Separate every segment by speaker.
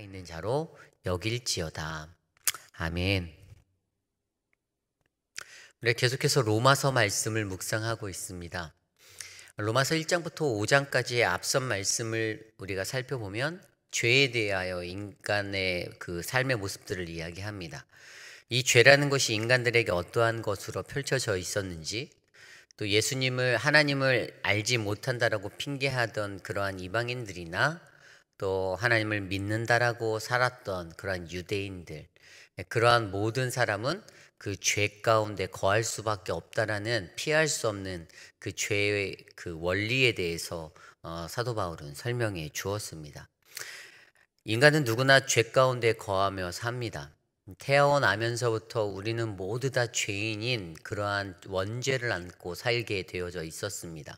Speaker 1: 있는 자로 여길지어다. 아멘. 우리 계속해서 로마서 말씀을 묵상하고 있습니다. 로마서 1장부터 5장까지의 앞선 말씀을 우리가 살펴보면 죄에 대하여 인간의 그 삶의 모습들을 이야기합니다. 이 죄라는 것이 인간들에게 어떠한 것으로 펼쳐져 있었는지 또 예수님을 하나님을 알지 못한다라고 핑계하던 그러한 이방인들이나 또 하나님을 믿는다라고 살았던 그러한 유대인들 예, 그러한 모든 사람은 그 죄 가운데 거할 수밖에 없다라는 피할 수 없는 그 죄의 그 원리에 대해서 어, 사도 바울은 설명해 주었습니다. 인간은 누구나 죄 가운데 거하며 삽니다. 태어나면서부터 우리는 모두 다 죄인인 그러한 원죄를 안고 살게 되어져 있었습니다.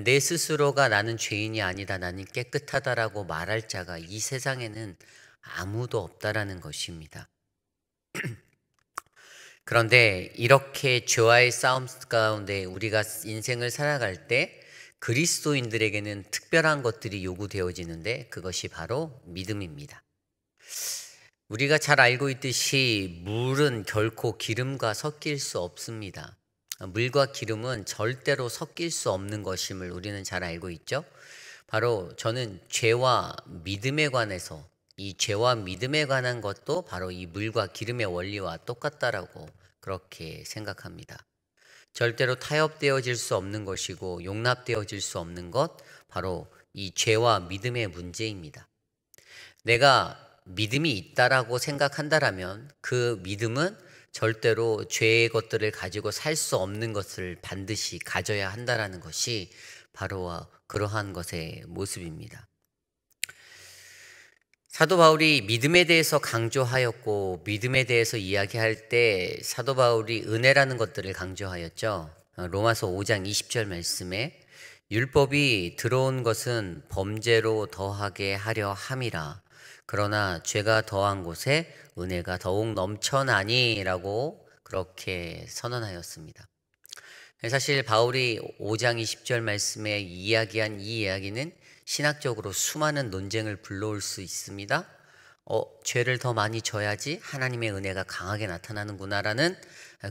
Speaker 1: 내 스스로가 나는 죄인이 아니다, 나는 깨끗하다라고 말할 자가 이 세상에는 아무도 없다라는 것입니다. 그런데 이렇게 죄와의 싸움 가운데 우리가 인생을 살아갈 때 그리스도인들에게는 특별한 것들이 요구되어지는데 그것이 바로 믿음입니다. 우리가 잘 알고 있듯이 물은 결코 기름과 섞일 수 없습니다. 물과 기름은 절대로 섞일 수 없는 것임을 우리는 잘 알고 있죠. 바로 저는 죄와 믿음에 관해서 이 죄와 믿음에 관한 것도 바로 이 물과 기름의 원리와 똑같다라고 그렇게 생각합니다. 절대로 타협되어질 수 없는 것이고 용납되어질 수 없는 것 바로 이 죄와 믿음의 문제입니다. 내가 믿음이 있다라고 생각한다라면 그 믿음은 절대로 죄의 것들을 가지고 살 수 없는 것을 반드시 가져야 한다라는 것이 바로 그러한 것의 모습입니다. 사도 바울이 믿음에 대해서 강조하였고 믿음에 대해서 이야기할 때 사도 바울이 은혜라는 것들을 강조하였죠. 로마서 5장 20절 말씀에 율법이 들어온 것은 범죄로 더하게 하려 함이라 그러나 죄가 더한 곳에 은혜가 더욱 넘쳐나니라고 그렇게 선언하였습니다. 네, 사실 바울이 5장 20절 말씀에 이야기한 이 이야기는 신학적으로 수많은 논쟁을 불러올 수 있습니다. 어, 죄를 더 많이 져야지 하나님의 은혜가 강하게 나타나는구나라는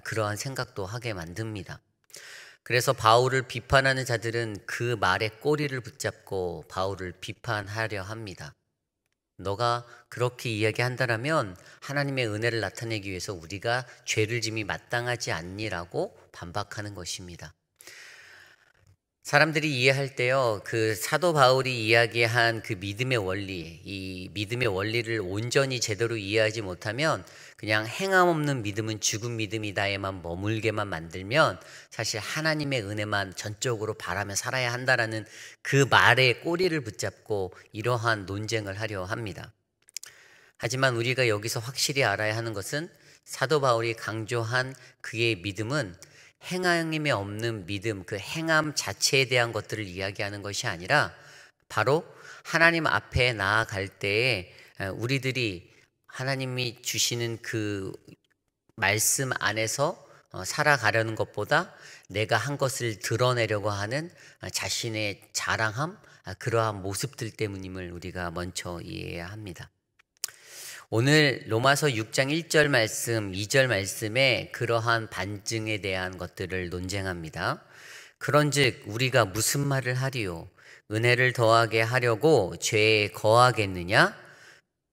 Speaker 1: 그러한 생각도 하게 만듭니다. 그래서 바울을 비판하는 자들은 그 말의 꼬리를 붙잡고 바울을 비판하려 합니다. 너가 그렇게 이야기한다라면 하나님의 은혜를 나타내기 위해서 우리가 죄를 짐이 마땅하지 않니라고 반박하는 것입니다. 사람들이 이해할 때요, 그 사도 바울이 이야기한 그 믿음의 원리, 이 믿음의 원리를 온전히 제대로 이해하지 못하면 그냥 행함 없는 믿음은 죽은 믿음이다에만 머물게만 만들면 사실 하나님의 은혜만 전적으로 바라며 살아야 한다라는 그 말의 꼬리를 붙잡고 이러한 논쟁을 하려 합니다. 하지만 우리가 여기서 확실히 알아야 하는 것은 사도 바울이 강조한 그의 믿음은 행함이 없는 믿음, 그 행함 자체에 대한 것들을 이야기하는 것이 아니라 바로 하나님 앞에 나아갈 때에 우리들이 하나님이 주시는 그 말씀 안에서 어, 살아가려는 것보다 내가 한 것을 드러내려고 하는 어, 자신의 자랑함, 아, 그러한 모습들 때문임을 우리가 먼저 이해해야 합니다. 오늘 로마서 6장 1절 말씀, 2절 말씀에 그러한 반증에 대한 것들을 논쟁합니다. 그런즉 우리가 무슨 말을 하리요? 은혜를 더하게 하려고 죄에 거하겠느냐?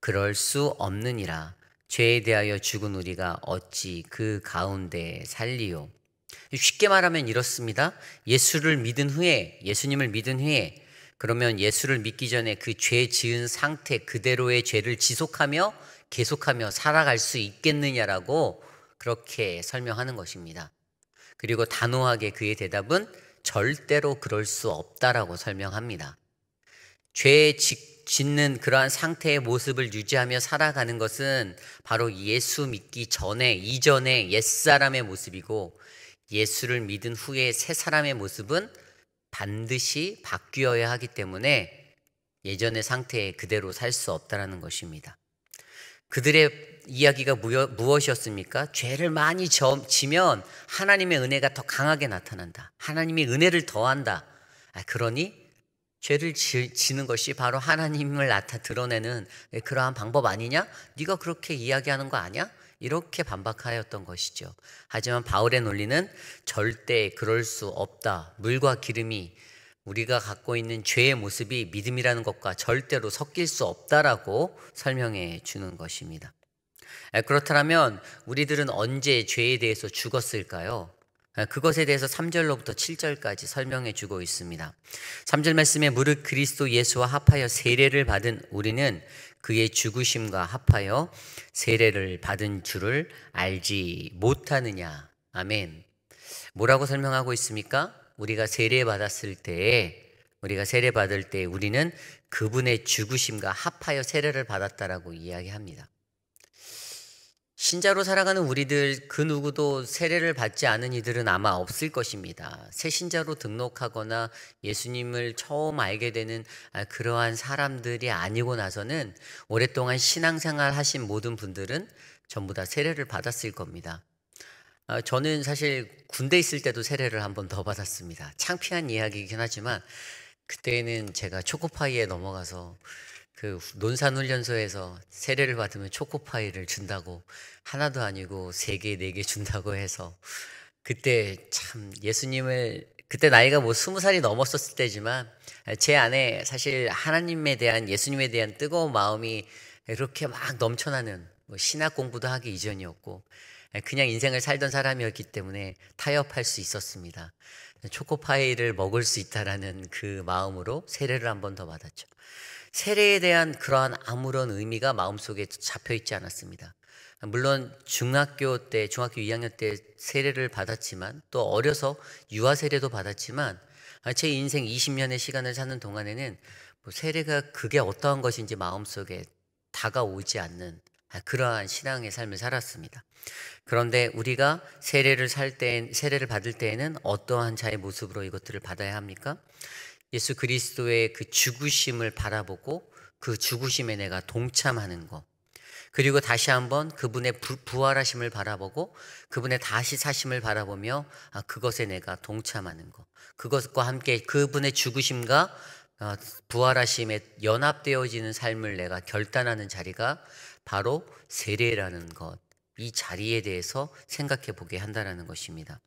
Speaker 1: 그럴 수 없느니라. 죄에 대하여 죽은 우리가 어찌 그 가운데 살리요? 쉽게 말하면 이렇습니다. 예수를 믿은 후에, 예수님을 믿은 후에, 그러면 예수를 믿기 전에 그 죄 지은 상태 그대로의 죄를 지속하며 계속하며 살아갈 수 있겠느냐라고 그렇게 설명하는 것입니다. 그리고 단호하게 그의 대답은 절대로 그럴 수 없다라고 설명합니다. 죄 짓는 그러한 상태의 모습을 유지하며 살아가는 것은 바로 예수 믿기 전에, 이전의 옛사람의 모습이고 예수를 믿은 후에 새 사람의 모습은 반드시 바뀌어야 하기 때문에 예전의 상태에 그대로 살 수 없다라는 것입니다. 그들의 이야기가 무엇이었습니까? 죄를 많이 지면 하나님의 은혜가 더 강하게 나타난다. 하나님이 은혜를 더한다. 아, 그러니 죄를 지, 는 것이 바로 하나님을 나타 드러내는 그러한 방법 아니냐? 네가 그렇게 이야기하는 거 아니야? 이렇게 반박하였던 것이죠. 하지만 바울의 논리는 절대 그럴 수 없다. 물과 기름이 우리가 갖고 있는 죄의 모습이 믿음이라는 것과 절대로 섞일 수 없다라고 설명해 주는 것입니다. 그렇다면 우리들은 언제 죄에 대해서 죽었을까요? 그것에 대해서 3절로부터 7절까지 설명해 주고 있습니다. 3절 말씀에 무릇 그리스도 예수와 합하여 세례를 받은 우리는 그의 죽으심과 합하여 세례를 받은 줄을 알지 못하느냐. 아멘. 뭐라고 설명하고 있습니까? 우리가 세례 받았을 때 우리가 세례 받을 때 우리는 그분의 죽으심과 합하여 세례를 받았다라고 이야기합니다. 신자로 살아가는 우리들 그 누구도 세례를 받지 않은 이들은 아마 없을 것입니다. 새 신자로 등록하거나 예수님을 처음 알게 되는 아, 그러한 사람들이 아니고 나서는 오랫동안 신앙생활 하신 모든 분들은 전부 다 세례를 받았을 겁니다. 어, 저는 사실 군대 있을 때도 세례를 한 번 더 받았습니다. 창피한 이야기이긴 하지만 그때는 제가 초코파이에 넘어가서 그 논산훈련소에서 세례를 받으면 초코파이를 준다고 하나도 아니고 세 개, 네 개 준다고 해서 그때 참 예수님을 그때 나이가 뭐 스무 살이 넘었었을 때지만 제 안에 사실 하나님에 대한 예수님에 대한 뜨거운 마음이 이렇게 막 넘쳐나는 뭐 신학 공부도 하기 이전이었고 예, 그냥 인생을 살던 사람이었기 때문에 타협할 수 있었습니다. 초코파이를 먹을 수 있다라는 그 마음으로 세례를 한 번 더 받았죠. 세례에 대한 그러한 아무런 의미가 마음속에 잡혀 있지 않았습니다. 물론 중학교 때, 중학교 2학년 때 세례를 받았지만 또 어려서 유아 세례도 받았지만 아, 제 인생 20년의 시간을 사는 동안에는 뭐 세례가 그게 어떠한 것인지 마음속에 다가오지 않는 아, 그러한 신앙의 삶을 살았습니다. 그런데 우리가 세례를 살 때, 세례를 받을 때에는 어떠한 자의 모습으로 이것들을 받아야 합니까? 예수 그리스도의 그 죽으심을 바라보고 그 죽으심에 내가 동참하는 것. 그리고 다시 한번 그분의 부, 활하심을 바라보고 그분의 다시 사심을 바라보며 아, 그것에 내가 동참하는 것. 그것과 함께 그분의 죽으심과 어, 부활하심에 연합되어지는 삶을 내가 결단하는 자리가 바로 세례라는 것, 이 자리에 대해서 생각해 보게 한다는 것입니다.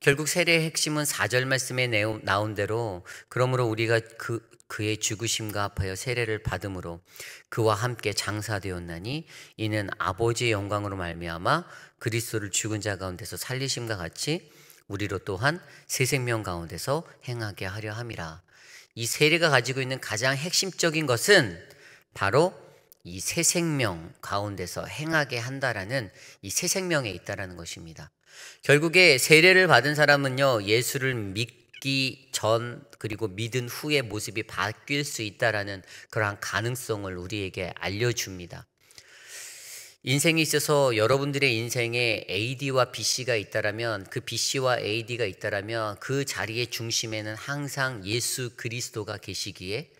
Speaker 1: 결국 세례의 핵심은 4절 말씀에 나온 대로 그러므로 우리가 그, 그의 죽으심과 합하여 세례를 받음으로 그와 함께 장사되었나니 이는 아버지의 영광으로 말미암아 그리스도를 죽은 자 가운데서 살리심과 같이 우리로 또한 새 생명 가운데서 행하게 하려 함이라. 이 세례가 가지고 있는 가장 핵심적인 것은 바로 이새 생명 가운데서 행하게 한다라는 이 새 생명에 있다라는 것입니다. 결국에 세례를 받은 사람은요, 예수를 믿기 전 그리고 믿은 후의 모습이 바뀔 수 있다라는 그러한 가능성을 우리에게 알려줍니다. 인생에 있어서 여러분들의 인생에 AD와 BC가 있다라면 그 BC와 AD가 있다라면 그 자리의 중심에는 항상 예수 그리스도가 계시기에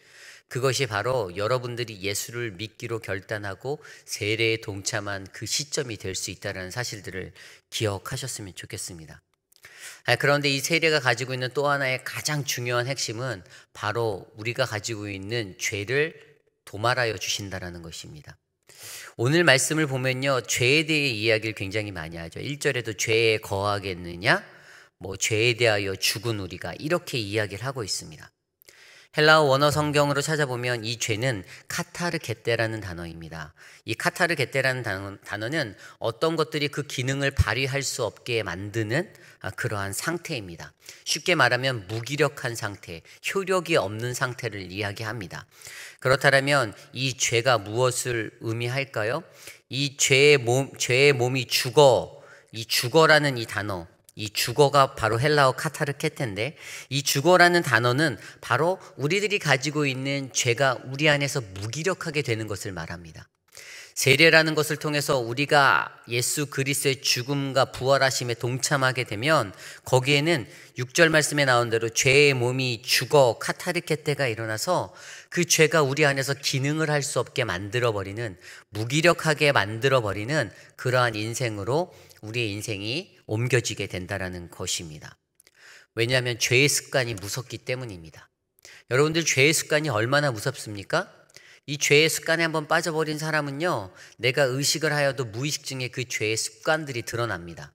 Speaker 1: 그것이 바로 여러분들이 예수를 믿기로 결단하고 세례에 동참한 그 시점이 될 수 있다는 사실들을 기억하셨으면 좋겠습니다. 아, 그런데 이 세례가 가지고 있는 또 하나의 가장 중요한 핵심은 바로 우리가 가지고 있는 죄를 도말하여 주신다라는 것입니다. 오늘 말씀을 보면요. 죄에 대해 이야기를 굉장히 많이 하죠. 1절에도 죄에 거하겠느냐? 뭐 죄에 대하여 죽은 우리가 이렇게 이야기를 하고 있습니다. 헬라어 원어 성경으로 찾아보면 이 죄는 카타르게떼라는 단어입니다. 이 카타르게떼라는 단어, 단어는 어떤 것들이 그 기능을 발휘할 수 없게 만드는 아, 그러한 상태입니다. 쉽게 말하면 무기력한 상태, 효력이 없는 상태를 이야기합니다. 그렇다면 이 죄가 무엇을 의미할까요? 이 죄의 몸, 죄의 몸이 죽어, 이 죽어라는 이 단어, 이 주거가 바로 헬라어 카타르케텐데 이 주거라는 단어는 바로 우리들이 가지고 있는 죄가 우리 안에서 무기력하게 되는 것을 말합니다. 세례라는 것을 통해서 우리가 예수 그리스의 죽음과 부활하심에 동참하게 되면 거기에는 6절 말씀에 나온 대로 죄의 몸이 죽어 카타르케테가 일어나서 그 죄가 우리 안에서 기능을 할 수 없게 만들어 버리는 무기력하게 만들어 버리는 그러한 인생으로 우리의 인생이 옮겨지게 된다라는 것입니다. 왜냐하면 죄의 습관이 무섭기 때문입니다. 여러분들 죄의 습관이 얼마나 무섭습니까? 이 죄의 습관에 한번 빠져버린 사람은요, 내가 의식을 하여도 무의식 중에 그 죄의 습관들이 드러납니다.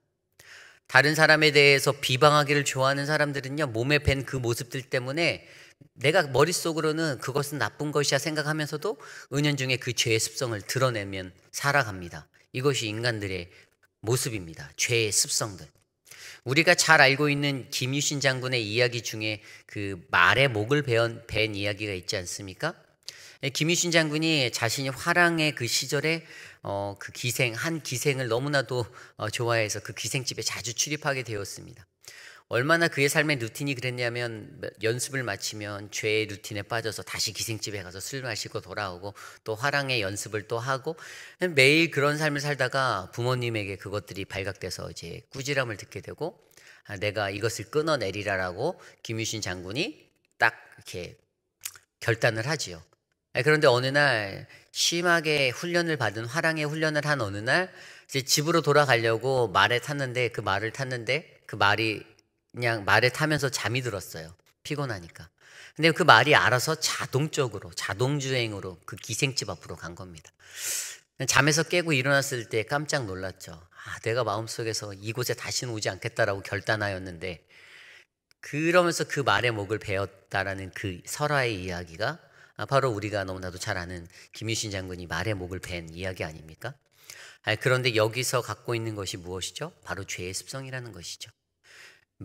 Speaker 1: 다른 사람에 대해서 비방하기를 좋아하는 사람들은요, 몸에 밴그 모습들 때문에 내가 머릿속으로는 그것은 나쁜 것이야 생각하면서도 은연중에 그 죄의 습성을 드러내면 살아갑니다. 이것이 인간들의 모습입니다. 죄의 습성들. 우리가 잘 알고 있는 김유신 장군의 이야기 중에 그 말의 목을 베언, 벤 이야기가 있지 않습니까? 예, 김유신 장군이 자신이 화랑의 그 시절에 어, 그 기생, 한 기생을 너무나도 어, 좋아해서 그 기생집에 자주 출입하게 되었습니다. 얼마나 그의 삶의 루틴이 그랬냐면 연습을 마치면 죄의 루틴에 빠져서 다시 기생집에 가서 술 마시고 돌아오고 또 화랑의 연습을 또 하고 매일 그런 삶을 살다가 부모님에게 그것들이 발각돼서 이제 꾸지람을 듣게 되고 아, 내가 이것을 끊어내리라라고 김유신 장군이 딱 이렇게 결단을 하지요. 아, 그런데 어느 날 심하게 훈련을 받은 화랑의 훈련을 한 어느 날 이제 집으로 돌아가려고 말에 탔는데 그 말을 탔는데 그 말이 그냥 말에 타면서 잠이 들었어요. 피곤하니까. 근데 그 말이 알아서 자동적으로 자동주행으로 그 기생집 앞으로 간 겁니다. 잠에서 깨고 일어났을 때 깜짝 놀랐죠. 아, 내가 마음속에서 이곳에 다시는 오지 않겠다라고 결단하였는데 그러면서 그 말의 목을 베었다라는 그 설화의 이야기가 아, 바로 우리가 너무나도 잘 아는 김유신 장군이 말의 목을 벤 이야기 아닙니까? 아, 그런데 여기서 갖고 있는 것이 무엇이죠? 바로 죄의 습성이라는 것이죠.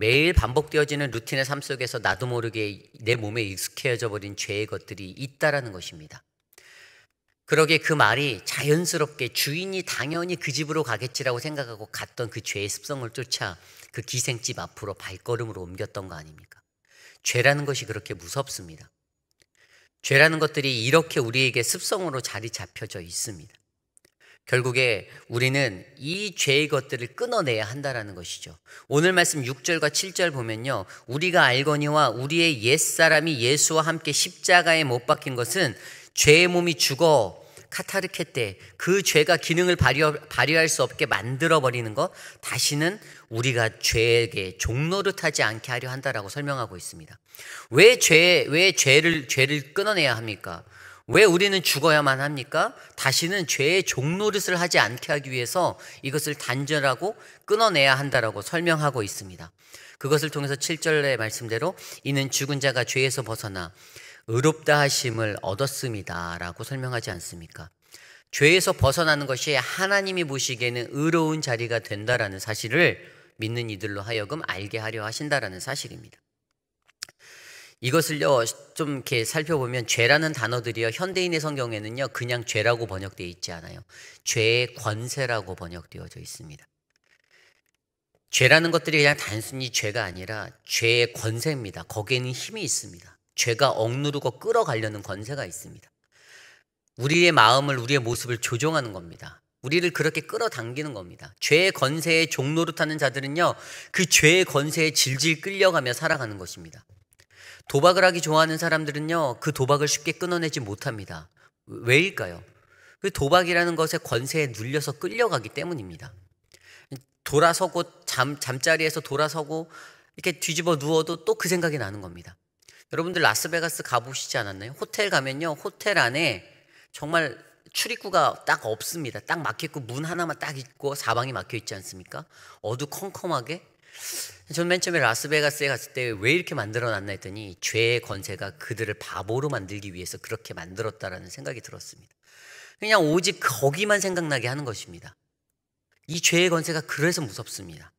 Speaker 1: 매일 반복되어지는 루틴의 삶 속에서 나도 모르게 내 몸에 익숙해져 버린 죄의 것들이 있다라는 것입니다. 그러게 그 말이 자연스럽게 주인이 당연히 그 집으로 가겠지라고 생각하고 갔던 그 죄의 습성을 쫓아 그 기생집 앞으로 발걸음으로 옮겼던 거 아닙니까? 죄라는 것이 그렇게 무섭습니다. 죄라는 것들이 이렇게 우리에게 습성으로 자리 잡혀져 있습니다. 결국에 우리는 이 죄의 것들을 끊어내야 한다라는 것이죠. 오늘 말씀 6절과 7절 보면요. 우리가 알거니와 우리의 옛사람이 예수와 함께 십자가에 못 박힌 것은 죄의 몸이 죽어 카타르케 때 그 죄가 기능을 발휘, 할수 없게 만들어버리는 것 다시는 우리가 죄에게 종노릇하지 않게 하려 한다라고 설명하고 있습니다. 왜 죄, 왜 죄를, 죄를 끊어내야 합니까? 왜 우리는 죽어야만 합니까? 다시는 죄의 종노릇을 하지 않게 하기 위해서 이것을 단절하고 끊어내야 한다라고 설명하고 있습니다. 그것을 통해서 7절의 말씀대로 이는 죽은 자가 죄에서 벗어나 의롭다 하심을 얻었습니다라고 설명하지 않습니까? 죄에서 벗어나는 것이 하나님이 보시기에는 의로운 자리가 된다라는 사실을 믿는 이들로 하여금 알게 하려 하신다라는 사실입니다. 이것을요 좀 이렇게 살펴보면 죄라는 단어들이요 현대인의 성경에는요 그냥 죄라고 번역되어 있지 않아요 죄의 권세라고 번역되어져 있습니다 죄라는 것들이 그냥 단순히 죄가 아니라 죄의 권세입니다 거기에는 힘이 있습니다 죄가 억누르고 끌어가려는 권세가 있습니다 우리의 마음을 우리의 모습을 조종하는 겁니다 우리를 그렇게 끌어당기는 겁니다. 죄의 권세에 종로를 타는 자들은요, 그 죄의 권세에 질질 끌려가며 살아가는 것입니다. 도박을 하기 좋아하는 사람들은요, 그 도박을 쉽게 끊어내지 못합니다. 왜일까요? 그 도박이라는 것의 권세에 눌려서 끌려가기 때문입니다. 돌아서고 잠, 잠자리에서 돌아서고 이렇게 뒤집어 누워도 또 그 생각이 나는 겁니다. 여러분들 라스베가스 가보시지 않았나요? 호텔 가면요, 호텔 안에 정말 출입구가 딱 없습니다. 딱 막혔고 문 하나만 딱 있고 사방이 막혀 있지 않습니까? 어두컴컴하게 저맨 처음에 라스베가스에 갔을 때 왜 이렇게 만들어놨나 했더니 죄의 권세가 그들을 바보로 만들기 위해서 그렇게 만들었다라는 생각이 들었습니다. 그냥 오직 거기만 생각나게 하는 것입니다. 이 죄의 권세가 그래서 무섭습니다.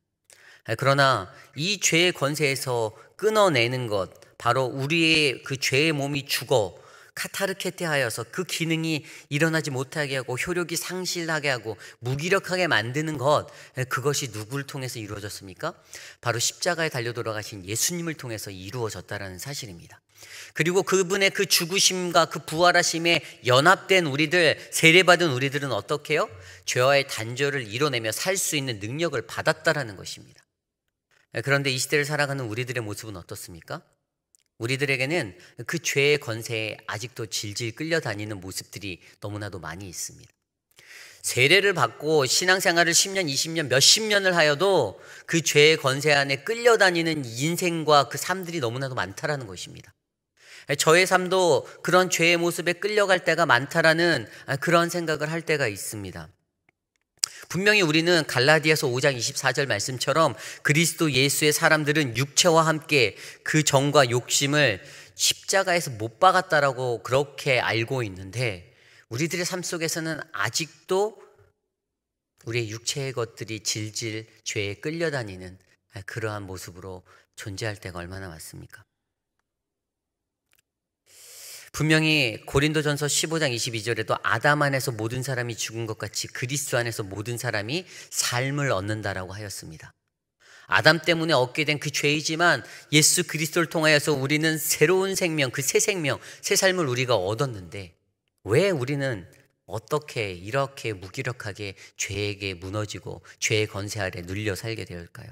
Speaker 1: 아, 그러나 이 죄의 권세에서 끊어내는 것, 바로 우리의 그 죄의 몸이 죽어 카타르케테하여서 그 기능이 일어나지 못하게 하고 효력이 상실하게 하고 무기력하게 만드는 것 그것이 누구를 통해서 이루어졌습니까? 바로 십자가에 달려 돌아가신 예수님을 통해서 이루어졌다라는 사실입니다. 그리고 그분의 그 죽으심과 그 부활하심에 연합된 우리들, 세례받은 우리들은 어떻게요? 죄와의 단절을 이뤄내며 살 수 있는 능력을 받았다라는 것입니다. 그런데 이 시대를 살아가는 우리들의 모습은 어떻습니까? 우리들에게는 그 죄의 권세에 아직도 질질 끌려다니는 모습들이 너무나도 많이 있습니다. 세례를 받고 신앙생활을 10년, 20년, 몇십 년을 하여도 그 죄의 건세 안에 끌려다니는 인생과 그 삶들이 너무나도 많다라는 것입니다. 저의 삶도 그런 죄의 모습에 끌려갈 때가 많다라는 그런 생각을 할 때가 있습니다. 분명히 우리는 갈라디아서 5장 24절 말씀처럼 그리스도 예수의 사람들은 육체와 함께 그 정과 욕심을 십자가에서 못 박았다라고 그렇게 알고 있는데 우리들의 삶 속에서는 아직도 우리의 육체의 것들이 질질 죄에 끌려다니는 그러한 모습으로 존재할 때가 얼마나 많습니까? 분명히 고린도전서 15장 22절에도 아담 안에서 모든 사람이 죽은 것 같이 그리스도 안에서 모든 사람이 삶을 얻는다라고 하였습니다. 아담 때문에 얻게 된 그 죄이지만 예수 그리스도를 통하여서 우리는 새로운 생명, 그 새 생명, 새 삶을 우리가 얻었는데 왜 우리는 어떻게 이렇게 무기력하게 죄에게 무너지고 죄의 건세 아래 눌려 살게 될까요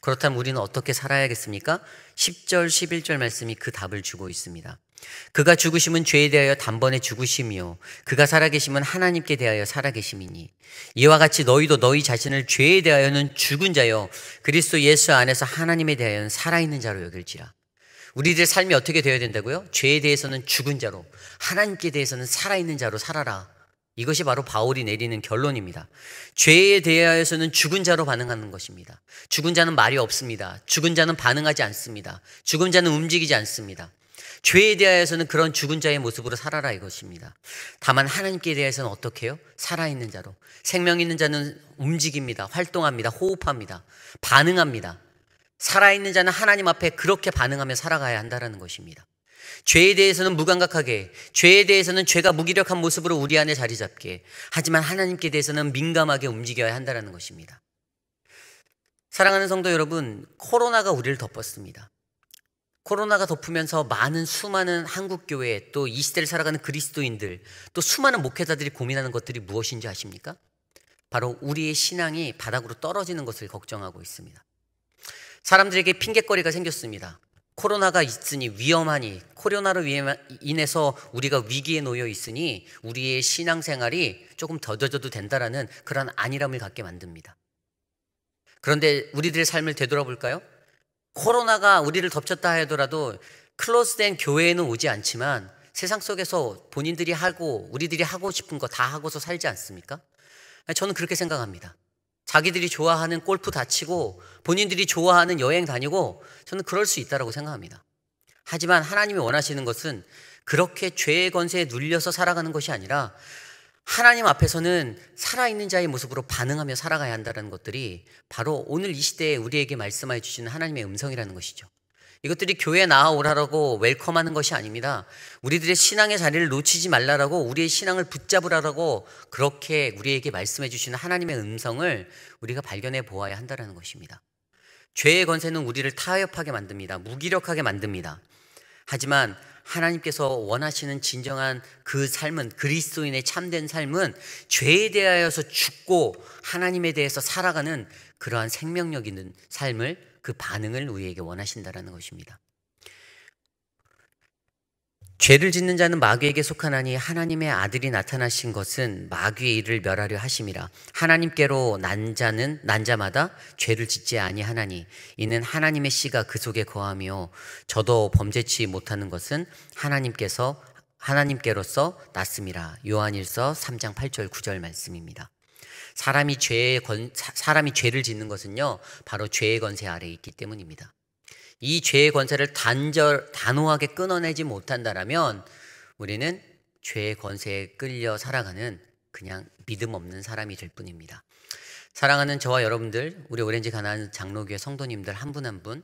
Speaker 1: 그렇다면 우리는 어떻게 살아야겠습니까? 10절, 11절 말씀이 그 답을 주고 있습니다. 그가 죽으심은 죄에 대하여 단번에 죽으심이요 그가 살아계심은 하나님께 대하여 살아계심이니 이와 같이 너희도 너희 자신을 죄에 대하여는 죽은 자요 그리스도 예수 안에서 하나님에 대하여는 살아있는 자로 여길지라 우리들의 삶이 어떻게 되어야 된다고요? 죄에 대해서는 죽은 자로 하나님께 대해서는 살아있는 자로 살아라 이것이 바로 바울이 내리는 결론입니다. 죄에 대하여서는 죽은 자로 반응하는 것입니다. 죽은 자는 말이 없습니다. 죽은 자는 반응하지 않습니다. 죽은 자는 움직이지 않습니다. 죄에 대하여서는 그런 죽은 자의 모습으로 살아라 이것입니다. 다만 하나님께 대해서는 어떻게요? 해 살아있는 자로. 생명 있는 자는 움직입니다. 활동합니다. 호흡합니다. 반응합니다. 살아있는 자는 하나님 앞에 그렇게 반응하며 살아가야 한다는 것입니다. 죄에 대해서는 무감각하게, 죄에 대해서는 죄가 무기력한 모습으로 우리 안에 자리 잡게, 하지만 하나님께 대해서는 민감하게 움직여야 한다는 것입니다. 사랑하는 성도 여러분, 코로나가 우리를 덮었습니다. 코로나가 덮으면서 많은 수많은 한국 교회 또 이 시대를 살아가는 그리스도인들 또 수많은 목회자들이 고민하는 것들이 무엇인지 아십니까? 바로 우리의 신앙이 바닥으로 떨어지는 것을 걱정하고 있습니다. 사람들에게 핑계거리가 생겼습니다. 코로나가 있으니 위험하니 코로나로 인해서 우리가 위기에 놓여 있으니 우리의 신앙생활이 조금 더뎌져도 된다라는 그런 안일함을 갖게 만듭니다. 그런데 우리들의 삶을 되돌아볼까요? 코로나가 우리를 덮쳤다 하더라도 클로스된 교회에는 오지 않지만 세상 속에서 본인들이 하고 우리들이 하고 싶은 거 다 하고서 살지 않습니까? 저는 그렇게 생각합니다. 자기들이 좋아하는 골프 다치고 본인들이 좋아하는 여행 다니고 저는 그럴 수 있다라고 생각합니다. 하지만 하나님이 원하시는 것은 그렇게 죄의 건세에 눌려서 살아가는 것이 아니라 하나님 앞에서는 살아있는 자의 모습으로 반응하며 살아가야 한다는 것들이 바로 오늘 이 시대에 우리에게 말씀해 주시는 하나님의 음성이라는 것이죠. 이것들이 교회 에나와오라라고 웰컴하는 것이 아닙니다. 우리들의 신앙의 자리를 놓치지 말라라고 우리의 신앙을 붙잡으라라고 그렇게 우리에게 말씀해 주시는 하나님의 음성을 우리가 발견해 보아야 한다는 것입니다. 죄의 권세는 우리를 타협하게 만듭니다. 무기력하게 만듭니다. 하지만 하나님께서 원하시는 진정한 그 삶은 그리스도인의 참된 삶은 죄에 대하여서 죽고 하나님에 대해서 살아가는 그러한 생명력 있는 삶을 그 반응을 우리에게 원하신다라는 것입니다. 죄를 짓는 자는 마귀에게 속하나니 하나님의 아들이 나타나신 것은 마귀의 일을 멸하려 하심이라 하나님께로 난 자는 난 자마다 죄를 짓지 아니하나니 이는 하나님의 씨가 그 속에 거하며 저도 범죄치 못하는 것은 하나님께서 하나님께로서 났음이라 요한일서 3장 8절 9절 말씀입니다. 사람이 죄의 권, 사람이 죄를 짓는 것은요 바로 죄의 권세 아래 있기 때문입니다. 이 죄의 권세를 단절 단호하게 끊어내지 못한다라면 우리는 죄의 권세에 끌려 살아가는 그냥 믿음 없는 사람이 될 뿐입니다. 사랑하는 저와 여러분들, 우리 오렌지 가난 장로교회 성도님들 한 분 한 분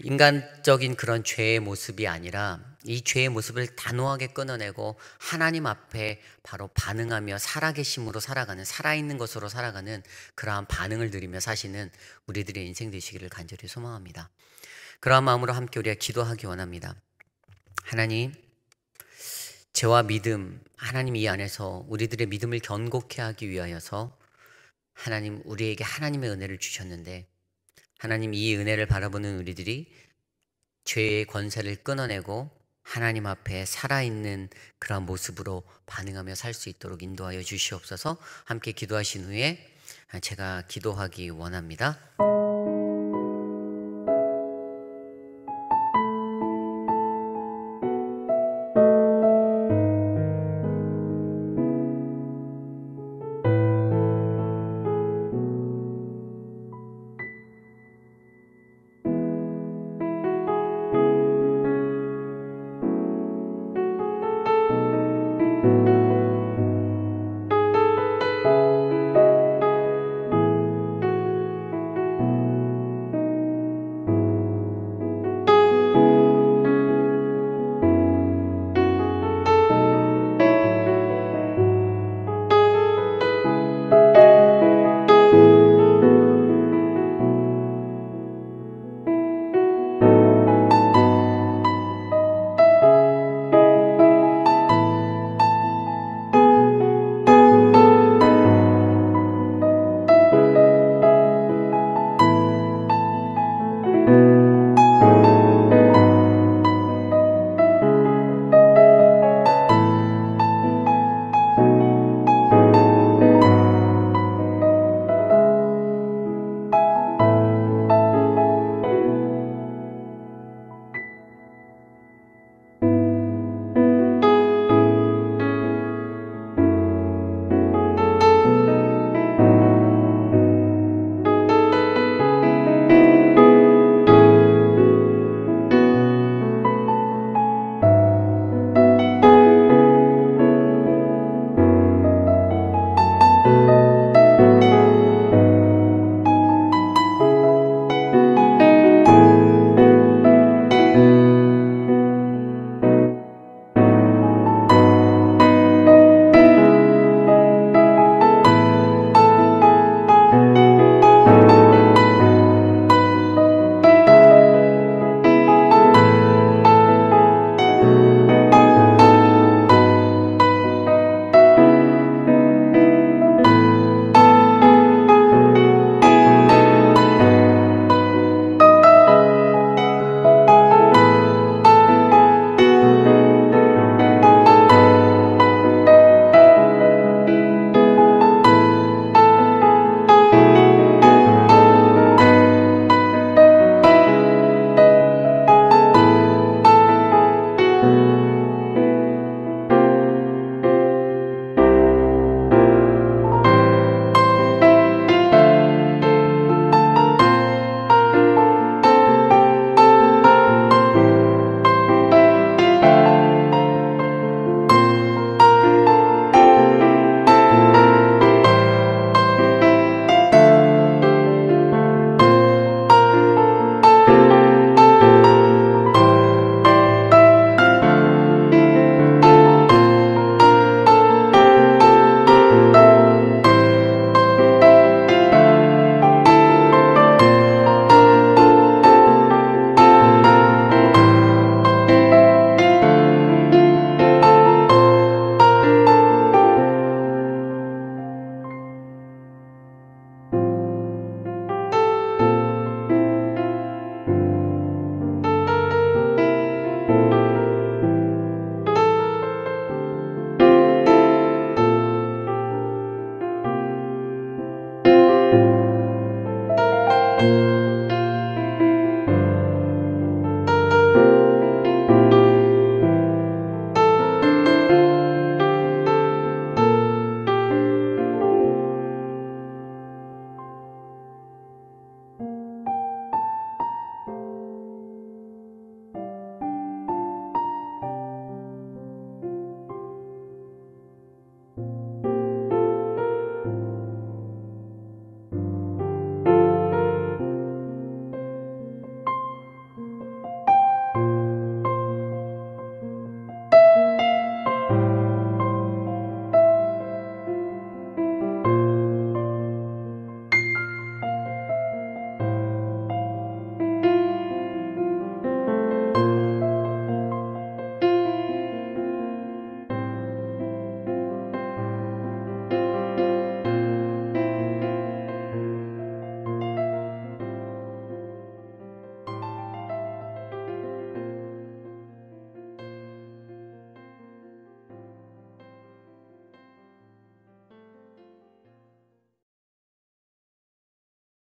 Speaker 1: 인간적인 그런 죄의 모습이 아니라 이 죄의 모습을 단호하게 끊어내고 하나님 앞에 바로 반응하며 살아계심으로 살아가는 살아있는 것으로 살아가는 그러한 반응을 드리며 사시는 우리들의 인생 되시기를 간절히 소망합니다. 그러한 마음으로 함께 우리가 기도하기 원합니다. 하나님 죄와 믿음 하나님 이 안에서 우리들의 믿음을 견고케 하기 위하여서 하나님 우리에게 하나님의 은혜를 주셨는데 하나님 이 은혜를 바라보는 우리들이 죄의 권세를 끊어내고 하나님 앞에 살아있는 그런 모습으로 반응하며 살 수 있도록 인도하여 주시옵소서 함께 기도하신 후에 제가 기도하기 원합니다.